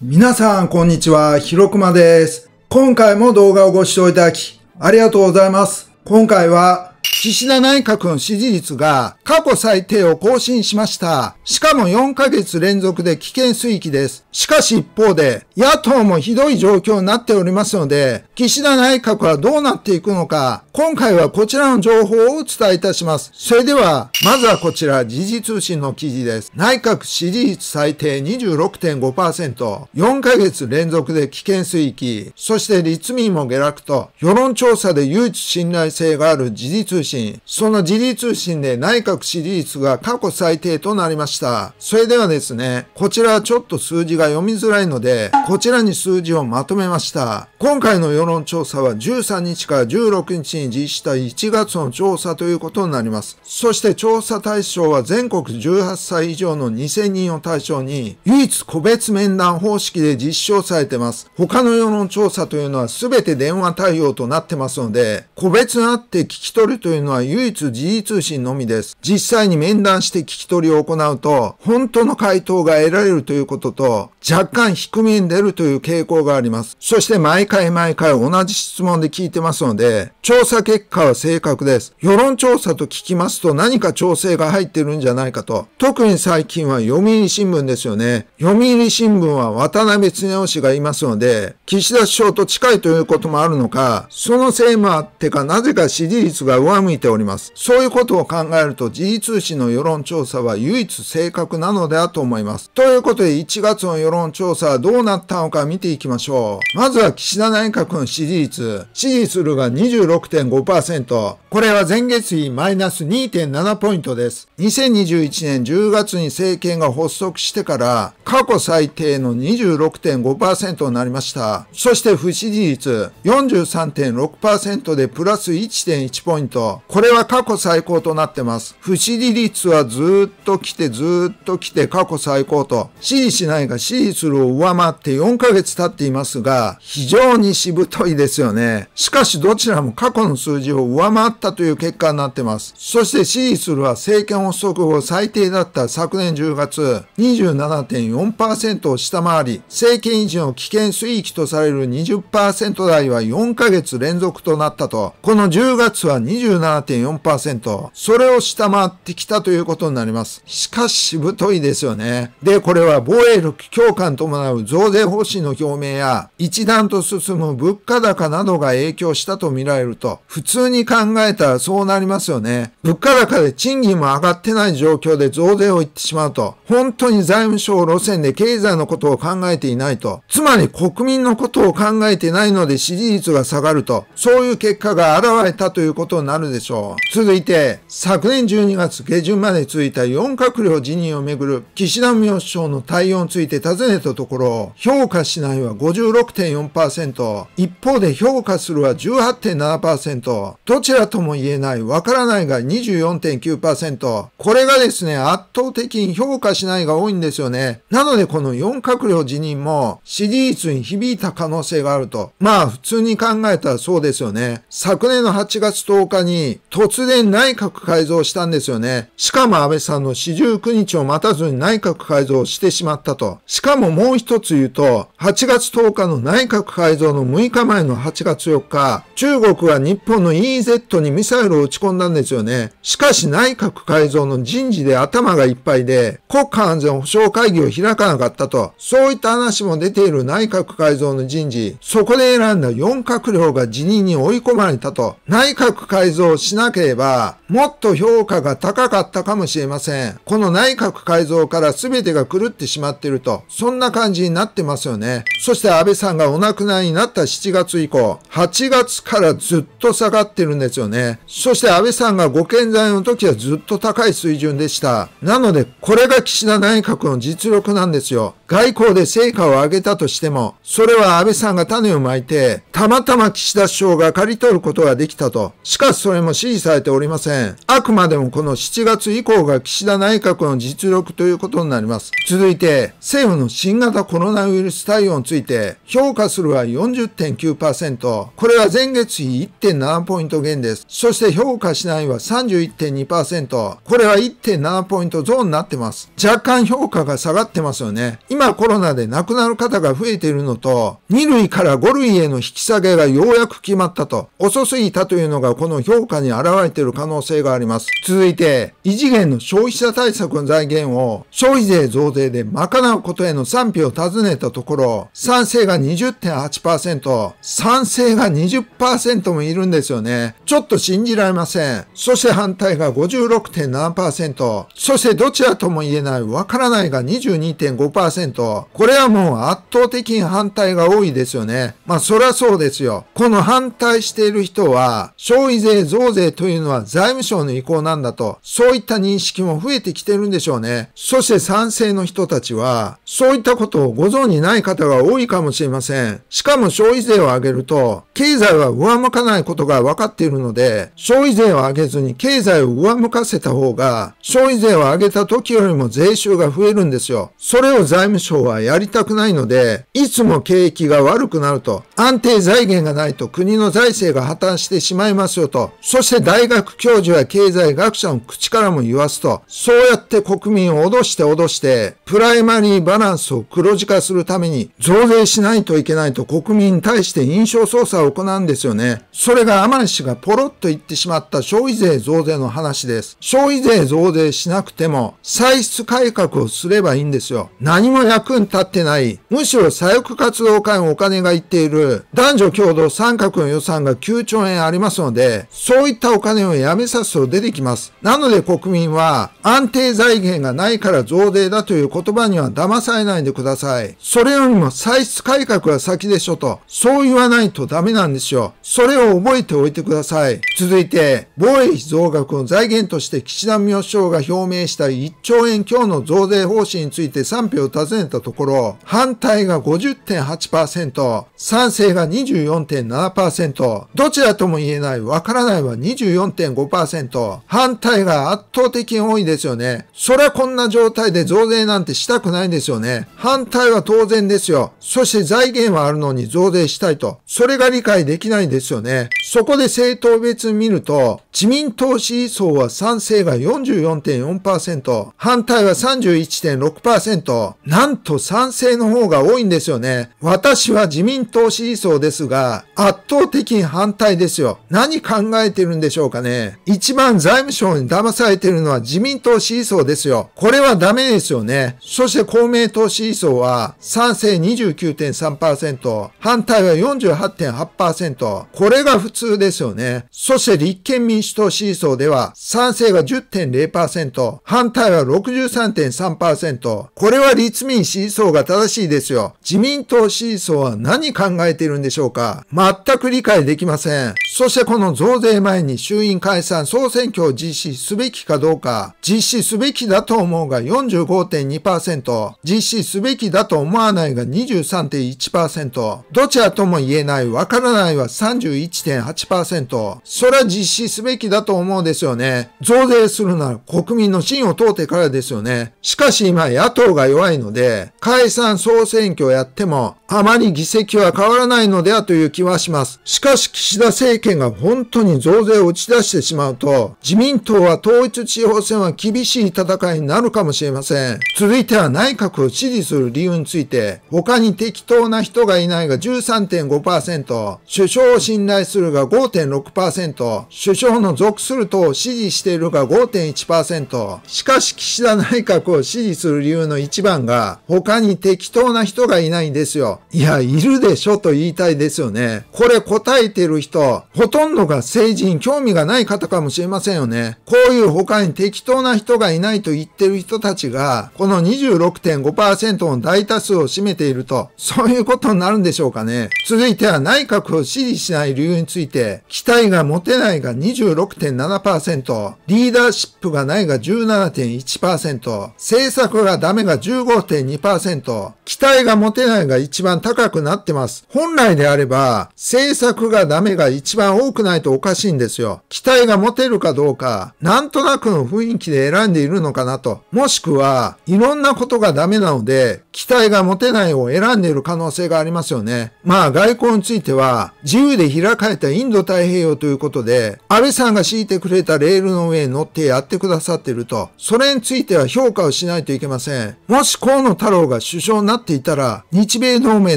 皆さん、こんにちは。ひろくまです。今回も動画をご視聴いただき、ありがとうございます。今回は、岸田内閣の支持率が過去最低を更新しました。しかも4ヶ月連続で危険水域です。しかし一方で、野党もひどい状況になっておりますので、岸田内閣はどうなっていくのか、今回はこちらの情報をお伝えいたします。それでは、まずはこちら、時事通信の記事です。内閣支持率最低26.5%、4ヶ月連続で危険水域、そして立民も下落と、世論調査で唯一信頼性がある時事通信信。その時事通信で内閣支持率が過去最低となりました。それではですね、こちらはちょっと数字が読みづらいので、こちらに数字をまとめました。今回の世論調査は13日から16日に実施した1月の調査ということになります。そして調査対象は全国18歳以上の2000人を対象に、唯一個別面談方式で実証されてます。他の世論調査というのは全て電話対応となってますので、個別になって聞き取るというというのは唯一 GE 通信のみです。実際に面談して聞き取りを行うと、本当の回答が得られるということと、若干低めに出るという傾向があります。そして毎回毎回同じ質問で聞いてますので、調査結果は正確です。世論調査と聞きますと何か調整が入ってるんじゃないかと。特に最近は読売新聞ですよね。読売新聞は渡辺恒夫氏がいますので、岸田首相と近いということもあるのか、そのせいもあってかなぜか支持率が上向いております。そういうことを考えると G 通信の世論調査は唯一正確なのではと思います。ということで1月の世論調査はどうなったのか見ていきましょう。まずは岸田内閣の支持率。支持するが26.5%。これは前月比マイナス2.7ポイントです。2021年10月に政権が発足してから過去最低の26.5%になりました。そして不支持率43.6%でプラス1.1ポイント。これは過去最高となってます。不支持率はずっと来てずっと来て過去最高と、支持しないが支持するを上回って4ヶ月経っていますが、非常にしぶといですよね。しかしどちらも過去の数字を上回ったという結果になってます。そして支持するは政権発足後最低だった昨年10月、27.4%を下回り、政権維持の危険水域とされる20%台は4ヶ月連続となったと、この10月は27 17.4%。それを下回ってきたということになります。しかし、しぶといですよね。で、これは防衛力強化に伴う増税方針の表明や、一段と進む物価高などが影響したとみられると、普通に考えたらそうなりますよね。物価高で賃金も上がってない状況で増税を言ってしまうと、本当に財務省路線で経済のことを考えていないと、つまり国民のことを考えてないので支持率が下がると、そういう結果が現れたということになるででしょう。続いて、昨年12月下旬まで続いた4閣僚辞任をめぐる岸田文雄首相の対応について尋ねたところ、評価しないは56.4%、一方で評価するは18.7%、どちらとも言えない、わからないが24.9%、これがですね、圧倒的に評価しないが多いんですよね。なのでこの4閣僚辞任も支持率に響いた可能性があると。まあ普通に考えたらそうですよね。昨年の8月10日に突然内閣改造したんですよね。しかも安倍さんの四十九日を待たずに内閣改造してしまったと。しかももう一つ言うと、8月10日の内閣改造の6日前の8月4日、中国は日本の EZ にミサイルを打ち込んだんですよね。しかし内閣改造の人事で頭がいっぱいで、国家安全保障会議を開かなかったと。そういった話も出ている内閣改造の人事、そこで選んだ4閣僚が辞任に追い込まれたと。内閣改造をしなければ、もっと評価が高かったかもしれません。この内閣改造から全てが狂ってしまってると、そんな感じになってますよね。そして安倍さんがお亡くなりになった7月以降、8月からずっと下がってるんですよね。そして安倍さんがご健在の時はずっと高い水準でした。なので、これが岸田内閣の実力なんですよ。外交で成果を上げたとしても、それは安倍さんが種をまいて、たまたま岸田首相が刈り取ることができたと。しかしそれも支持されておりません。あくまでもこの7月以降が岸田内閣の実力ということになります。続いて、政府の新型コロナウイルス対応について、評価するは40.9%。これは前月比1.7ポイント減です。そして評価しないは31.2%。これは1.7ポイント増になってます。若干評価が下がってますよね。今コロナで亡くなる方が増えているのと、2類から5類への引き下げがようやく決まったと、遅すぎたというのがこの評価に表れている可能性があります。続いて、異次元の消費者対策の財源を消費税増税で賄うことへの賛否を尋ねたところ、賛成が20.8%、賛成が20%もいるんですよね。ちょっと信じられません。そして反対が56.7%、そしてどちらとも言えないわからないが22.5%、んと、これはもう圧倒的に反対が多いですよね。まあそりゃそうですよ。この反対している人は、消費税増税というのは財務省の意向なんだと、そういった認識も増えてきてるんでしょうね。そして賛成の人たちは、そういったことをご存じない方が多いかもしれません。しかも消費税を上げると、経済は上向かないことが分かっているので、消費税を上げずに経済を上向かせた方が、消費税を上げた時よりも税収が増えるんですよ。それを財務減はやりたくないので、いつも景気が悪くなると、安定財源がないと国の財政が破綻してしまいますよと、そして大学教授や経済学者の口からも言わすと、そうやって国民を脅して脅して、プライマリーバランスを黒字化するために増税しないといけないと国民に対して印象操作を行うんですよね。それが甘利氏がポロッと言ってしまった消費税増税の話です。消費税増税しなくても、歳出改革をすればいいんですよ。何も役に立ってない、むしろ左翼活動家にお金がいっている男女共同参画の予算が9兆円ありますので、そういったお金をやめさすと出てきます。なので国民は安定財源がないから増税だという言葉には騙されないでください。それよりも歳出改革が先でしょと、そう言わないとダメなんですよ。それを覚えておいてください。続いて、防衛費増額の財源として岸田明首相が表明した1兆円強の増税方針について賛否を尋ね1ところ、反対が50.8%、賛成が24.7%、どちらとも言えない、わからないは24.5%、反対が圧倒的に多いですよね。そりゃこんな状態で増税なんてしたくないですよね。反対は当然ですよ。そして財源はあるのに増税したいと。それが理解できないですよね。そこで政党別見ると、自民党支持層は賛成が44.4%、反対は31.6%、なんと賛成の方が多いんですよね。私は自民党支持層ですが、圧倒的に反対ですよ。何考えてるんでしょうかね。一番財務省に騙されてるのは自民党支持層ですよ。これはダメですよね。そして公明党支持層は、賛成29.3%、反対は48.8%。これが普通ですよね。そして立憲民主党支持層では、賛成が10.0%、反対は63.3%。これは立民支持層が正しいですよ。自民党支持層は何考えているんでしょうか全く理解できません。そしてこの増税前に衆院解散総選挙を実施すべきかどうか、実施すべきだと思うが45.2%、実施すべきだと思わないが23.1%、どちらとも言えない、わからないは31.8%、それは実施すべきだと思うですよね。増税するなら国民の信を問うてからですよね。しかし今野党が弱いので、で、解散総選挙やってもあまり議席は変わらないのではという気はします。しかし岸田政権が本当に増税を打ち出してしまうと、自民党は統一地方選は厳しい戦いになるかもしれません。続いては内閣を支持する理由について、他に適当な人がいないが13.5%、首相を信頼するが5.6%、首相の属する党を支持しているが5.1%、しかし岸田内閣を支持する理由の一番が、他に適当な人がいないんですよ。いや、いるでしょと言いたいですよね。これ答えてる人、ほとんどが政治に興味がない方かもしれませんよね。こういう他に適当な人がいないと言ってる人たちが、この26.5%の大多数を占めていると、そういうことになるんでしょうかね。続いては内閣を支持しない理由について、期待が持てないが26.7%、リーダーシップがないが17.1%、政策がダメが15.2%、期待が持てないが1番高くなってます。本来であれば、政策がダメが一番多くないとおかしいんですよ。期待が持てるかどうか、なんとなくの雰囲気で選んでいるのかなと。もしくは、いろんなことがダメなので、期待が持てないを選んでいる可能性がありますよね。まあ、外交については、自由で開かれたインド太平洋ということで、安倍さんが敷いてくれたレールの上に乗ってやってくださっていると、それについては評価をしないといけません。もし河野太郎が首相になっていたら、日米同同盟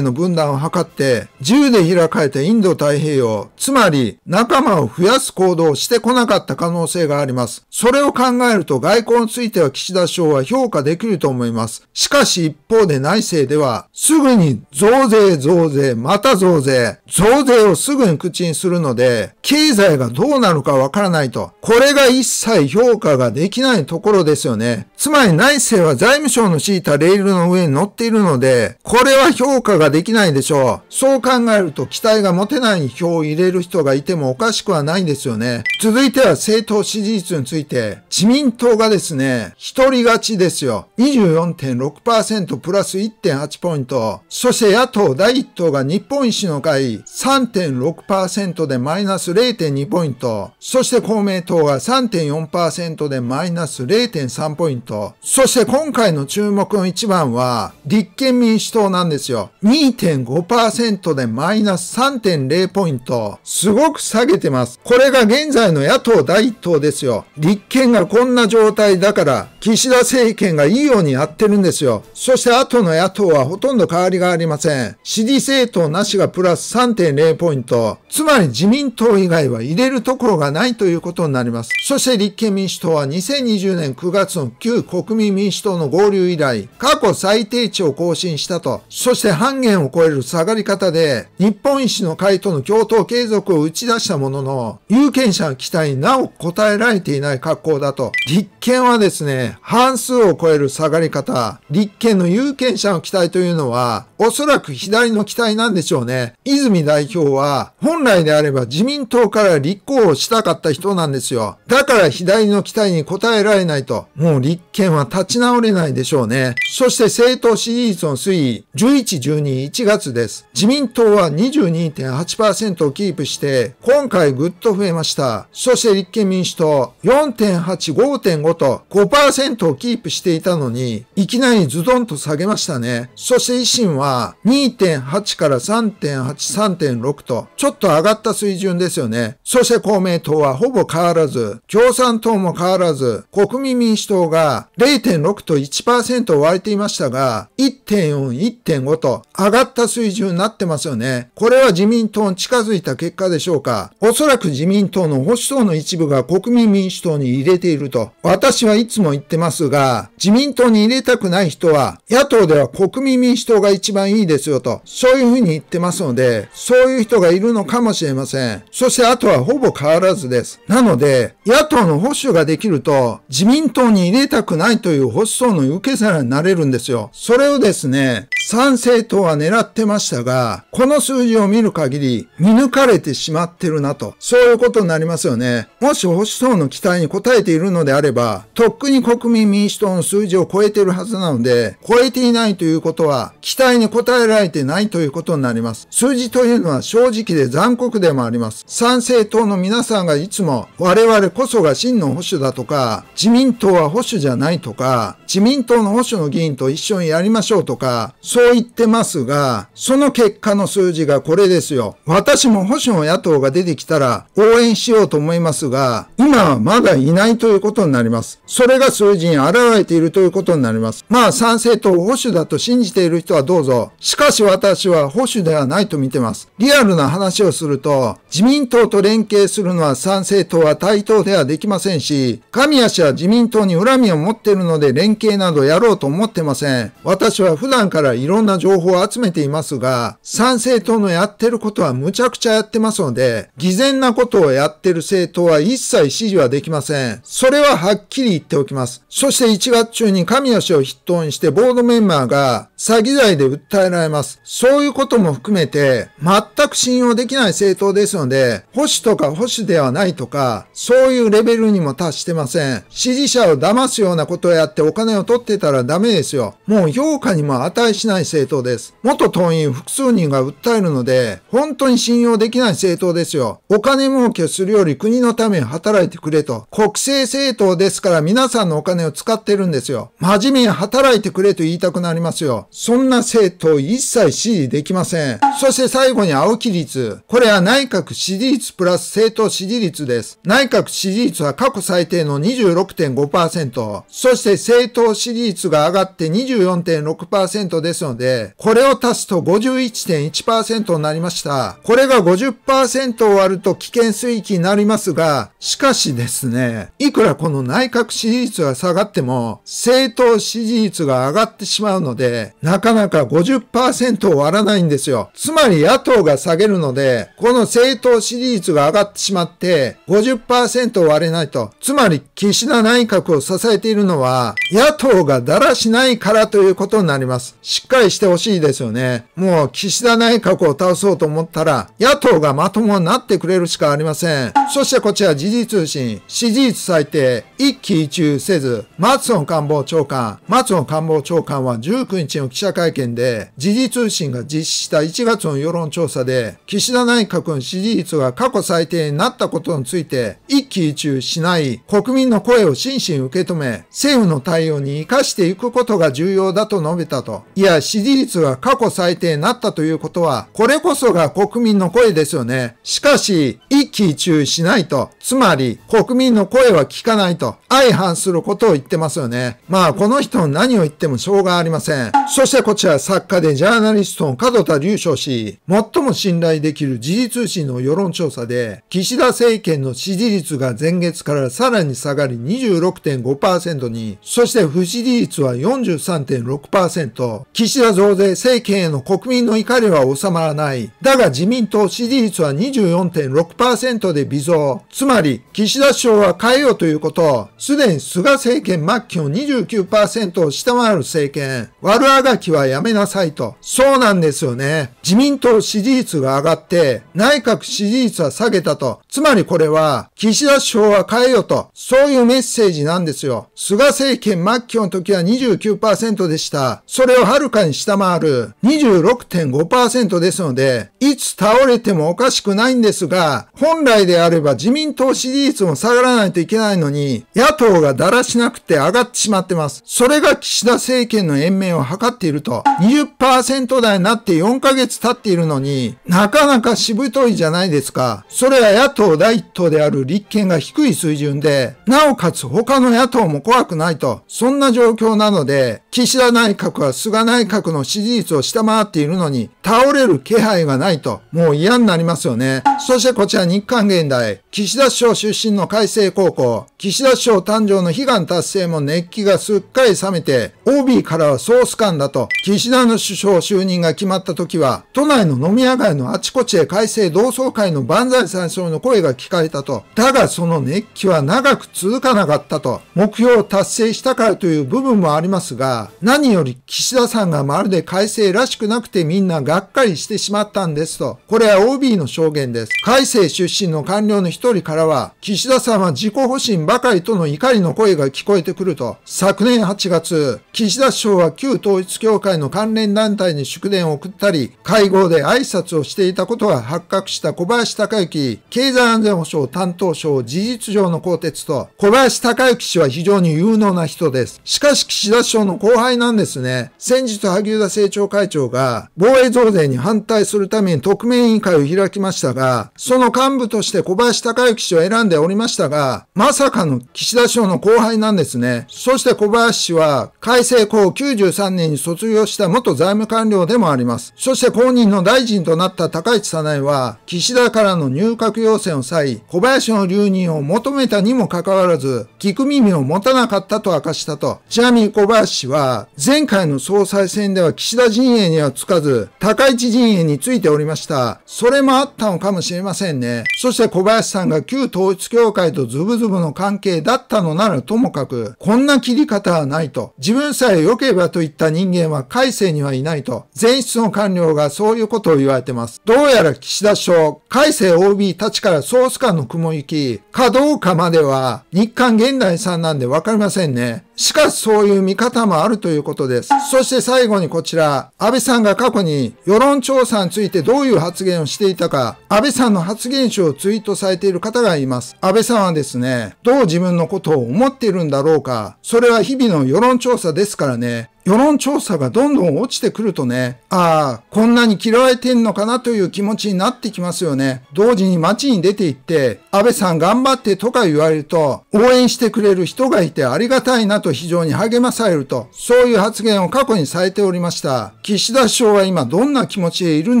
の分断を図って、銃で開かれたインド太平洋、つまり仲間を増やす行動をしてこなかった可能性があります。それを考えると外交については岸田首相は評価できると思います。しかし一方で内政では、すぐに増税増税、また増税、増税をすぐに口にするので、経済がどうなるかわからないと、これが一切評価ができないところですよね。つまり内政は財務省の敷いたレールの上に乗っているので、これは評価価ができないでしょう。そう考えると期待が持てない票を入れる人がいてもおかしくはないんですよね。続いては政党支持率について、自民党がですね、一人勝ちですよ。24.6%プラス1.8ポイント。そして野党第一党が日本維新の会3.6%でマイナス0.2ポイント。そして公明党が3.4%でマイナス0.3ポイント。そして今回の注目の一番は、立憲民主党なんですよ。2.5%でマイナス3.0ポイント。すごく下げてます。これが現在の野党第一党ですよ。立憲がこんな状態だから、岸田政権がいいようにやってるんですよ。そして後の野党はほとんど変わりがありません。支持政党なしがプラス3.0ポイント。つまり自民党以外は入れるところがないということになります。そして立憲民主党は2020年9月の旧国民民主党の合流以来、過去最低値を更新したと。そして反3元を超える下がり方で、日本維新の会との共闘継続を打ち出したものの、有権者の期待になお応えられていない格好だと。立憲はですね、半数を超える下がり方、立憲の有権者の期待というのは、おそらく左の期待なんでしょうね。泉代表は、本来であれば自民党から立候補したかった人なんですよ。だから左の期待に応えられないと、もう立憲は立ち直れないでしょうね。そして政党支持率の推移、11、12 22、1月です。自民党は22.8%をキープして、今回ぐっと増えました。そして立憲民主党、4.8、5.5と5%をキープしていたのに、いきなりズドンと下げましたね。そして維新は2.8から3.8、3.6と、ちょっと上がった水準ですよね。そして公明党はほぼ変わらず、共産党も変わらず、国民民主党が0.6と1%を割れていましたが、1.4、1.5と上がった水準になってますよね。これは自民党に近づいた結果でしょうか。おそらく自民党の保守層の一部が国民民主党に入れていると。私はいつも言ってますが、自民党に入れたくない人は、野党では国民民主党が一番いいですよと、そういうふうに言ってますので、そういう人がいるのかもしれません。そしてあとはほぼ変わらずです。なので、野党の保守ができると、自民党に入れたくないという保守党の受け皿になれるんですよ。それをですね、賛成党は狙ってましたが、この数字を見る限り見抜かれてしまってるなと、そういうことになりますよね。もし保守党の期待に応えているのであれば、とっくに国民民主党の数字を超えてるはずなので、超えていないということは、期待に応えられてないということになります。数字というのは正直で残酷でもあります。参政党の皆さんがいつも、我々こそが真の保守だとか、自民党は保守じゃないとか、自民党の保守の議員と一緒にやりましょうとか、そう言ってますますが、その結果の数字がこれですよ。私も保守の野党が出てきたら応援しようと思いますが、今はまだいないということになります。それが数字に現れているということになります。まあ賛成と保守だと信じている人はどうぞ。しかし私は保守ではないと見てます。リアルな話をすると、自民党と連携するのは賛成党は対等ではできませんし、神谷氏は自民党に恨みを持っているので連携などやろうと思ってません。私は普段からいろんな情報を集めていますが、参政党のやってることはむちゃくちゃやってますので、偽善なことをやってる政党は一切支持はできません。それははっきり言っておきます。そして1月中に神吉を筆頭にしてボードメンバーが詐欺罪で訴えられます。そういうことも含めて、全く信用できない政党ですので、保守とか保守ではないとか、そういうレベルにも達してません。支持者を騙すようなことをやってお金を取ってたらダメですよ。もう評価にも値しない政党です。元党員複数人が訴えるので、本当に信用できない政党ですよ。お金儲けするより国のために働いてくれと。国政政党ですから皆さんのお金を使ってるんですよ。真面目に働いてくれと言いたくなりますよ。そんな政党一切支持できません。そして最後に青木率。これは内閣支持率プラス政党支持率です。内閣支持率は過去最低の26.5%。そして政党支持率が上がって24.6%ですので、これれを足すと51.1%になりました。これが50%を割ると危険水域になりますが、しかしですね、いくらこの内閣支持率が下がっても、政党支持率が上がってしまうので、なかなか50%を割らないんですよ。つまり野党が下げるので、この政党支持率が上がってしまって、50%を割れないと。つまり、岸田内閣を支えているのは、野党がだらしないからということになります。しっかりしてほしいです。ですよね。もう岸田内閣を倒そうと思ったら、野党がまともになってくれるしかありません。そしてこちら時事通信、支持率最低、一喜一憂せず、松野官房長官、松野官房長官は19日の記者会見で、時事通信が実施した1月の世論調査で、岸田内閣の支持率が過去最低になったことについて、一喜一憂しない国民の声を真摯に受け止め、政府の対応に活かしていくことが重要だと述べたと。いや、支持率が過去最低になったということは、これこそが国民の声ですよね。しかし、一喜一憂しないと、つまり国民の声は聞かないと、相反することを言ってますよね。まあ、この人何を言ってもしょうがありません。そしてこちら作家でジャーナリストの角田隆翔氏、最も信頼できる時事通信の世論調査で、岸田政権の支持率が前月からさらに下がり26.5%に、そして不支持率は43.6%、岸田増税政権への国民の怒りは収まらない。だが自民党支持率は24.6%で微増。つまり、岸田首相は変えようということ。すでに菅政権末期の29%を下回る政権。悪あがきはやめなさいと。そうなんですよね。自民党支持率が上がって、内閣支持率は下げたと。つまりこれは、岸田首相は変えようと。そういうメッセージなんですよ。菅政権末期の時は29%でした。それをはるかに下回る。26.5%ですので、いつ倒れてもおかしくないんですが、本来であれば自民党支持率も下がらないといけないのに、野党がだらしなくて上がってしまってます。それが岸田政権の延命を図っていると、20%台になって4ヶ月経っているのに、なかなかしぶといじゃないですか。それは野党第一党である立憲が低い水準で、なおかつ他の野党も怖くないと、そんな状況なので、岸田内閣は菅内閣の支持率率を下回っているのに、倒れる気配がないと、もう嫌になりますよね。そしてこちら日韓現代、岸田首相出身の海星高校、岸田首相誕生の悲願達成も熱気がすっかり冷めて、OB からはソース感だと、岸田の首相就任が決まった時は、都内の飲み屋街のあちこちへ改正同窓会の万歳三唱の声が聞かれたと、だがその熱気は長く続かなかったと、目標を達成したからという部分もありますが、何より岸田さんがまるで改生らしくなくてみんながっかりしてしまったんですと。これは OB の証言です。改正出身の官僚の一人からは、岸田さんは自己保身ばかりとの怒りの声が聞こえてくると。昨年8月、岸田首相は旧統一協会の関連団体に祝電を送ったり、会合で挨拶をしていたことが発覚した小林隆之、経済安全保障担当省事実上の更迭と、小林隆之氏は非常に有能な人です。しかし岸田首相の後輩なんですね。先日萩生田政調調会長が防衛増税に反対するために特命委員会を開きましたが、その幹部として小林隆之氏を選んでおりましたが、まさかの岸田首相の後輩なんですね。そして小林氏は改正校93年に卒業した元財務官僚でもあります。そして公認の大臣となった高市早苗は、岸田からの入閣要請の際、小林の留任を求めたにもかかわらず、聞く耳を持たなかったと明かしたと。ちなみに小林氏は、前回の総裁選では岸田陣営にはつかず、高市陣営についておりました。それもあったのかもしれませんね。そして小林さんが旧統一協会とズブズブの関係だったのならともかく、こんな切り方はないと。自分さえ良ければといった人間は改正にはいないと。前室の官僚がそういうことを言われてます。どうやら岸田首相、改正 OB たちからソース間の雲行き、かどうかまでは日韓現代さんなんでわかりませんね。しかしそういう見方もあるということです。そして最後にこちら、安倍さんが過去に世論調査についてどういう発言をしていたか、安倍さんの発言書をツイートされている方がいます。安倍さんはですね、どう自分のことを思っているんだろうか、それは日々の世論調査ですからね、世論調査がどんどん落ちてくるとね、ああ、こんなに嫌われてんのかなという気持ちになってきますよね。同時に街に出て行って、安倍さん頑張ってとか言われると、応援してくれる人がいてありがたいなと非常に励まされると、そういう発言を過去にされておりました。岸田首相は今どんな気持ちでいるん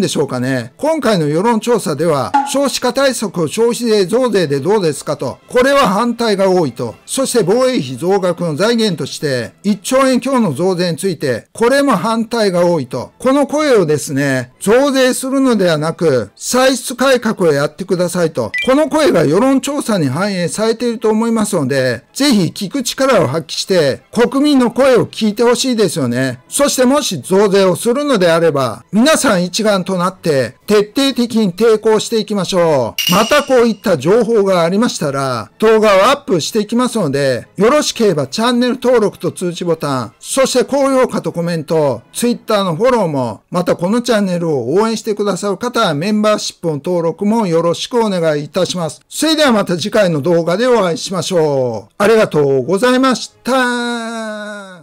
でしょうかね。今回の世論調査では、少子化対策を消費税増税でどうですかと、これは反対が多いと、そして防衛費増額の財源として、1兆円強の増税について、これも反対が多いと。この声をですね、増税するのではなく、歳出改革をやってくださいと。この声が世論調査に反映されていると思いますので、ぜひ聞く力を発揮して、国民の声を聞いてほしいですよね。そしてもし増税をするのであれば、皆さん一丸となって、徹底的に抵抗していきましょう。またこういった情報がありましたら、動画をアップしていきますので、よろしければチャンネル登録と通知ボタン、そして高高評価とコメント、Twitter のフォローも、またこのチャンネルを応援してくださる方はメンバーシップの登録もよろしくお願いいたします。それではまた次回の動画でお会いしましょう。ありがとうございました。